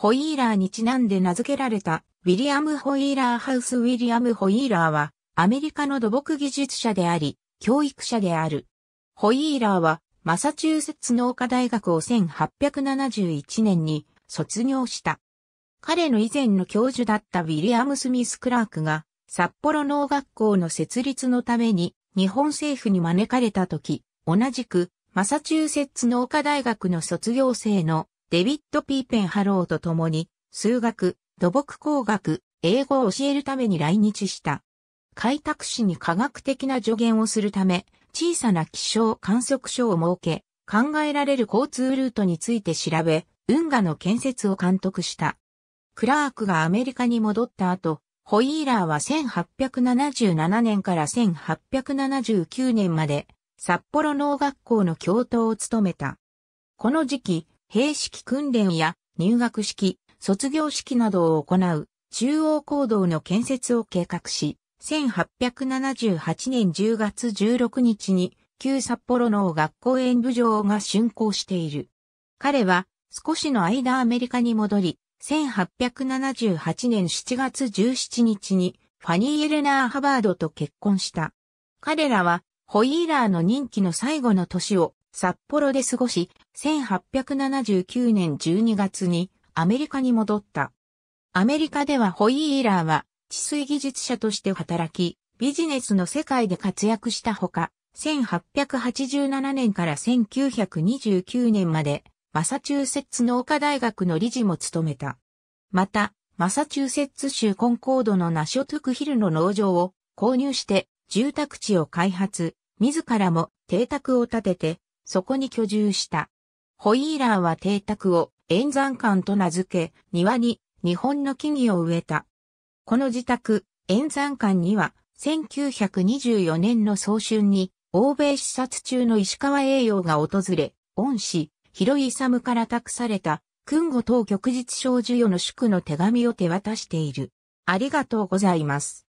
ホイーラーにちなんで名付けられた、ウィリアム・ホイーラーハウス・ウィリアム・ホイーラーは、アメリカの土木技術者であり、教育者である。ホイーラーは、マサチューセッツ農科大学を1871年に卒業した。彼の以前の教授だったウィリアム・スミス・クラークが、札幌農学校の設立のために、日本政府に招かれた時、同じく、マサチューセッツ農科大学の卒業生のデビッド・ピーペンハローと共に、数学、土木工学、英語を教えるために来日した。開拓史に科学的な助言をするため、小さな気象観測所を設け、考えられる交通ルートについて調べ、運河の建設を監督した。クラークがアメリカに戻った後、ホイーラーは1877年から1879年まで札幌農学校の教頭を務めた。この時期、兵式訓練や入学式、卒業式などを行う中央行動の建設を計画し、1878年10月16日に旧札幌の学校演舞場が竣工している。彼は少しの間アメリカに戻り、1878年7月17日にファニー・エレナー・ハバードと結婚した。彼らはホイーラーの任期の最後の年を札幌で過ごし、1879年12月にアメリカに戻った。アメリカではホイーラーは治水技術者として働き、ビジネスの世界で活躍したほか、1887年から1929年まで、マサチューセッツ農科大学の理事も務めた。また、マサチューセッツ州コンコードのナショトゥクヒルの農場を購入して、住宅地を開発、自らも邸宅を建てて、そこに居住した。ホイーラーは邸宅を円山館と名付け、庭に日本の木々を植えた。この自宅、円山館には、1924年の早春に、欧米視察中の石川栄養が訪れ、恩師、広井勇から託された、訓後等旭日小授与の祝の手紙を手渡している。ありがとうございます。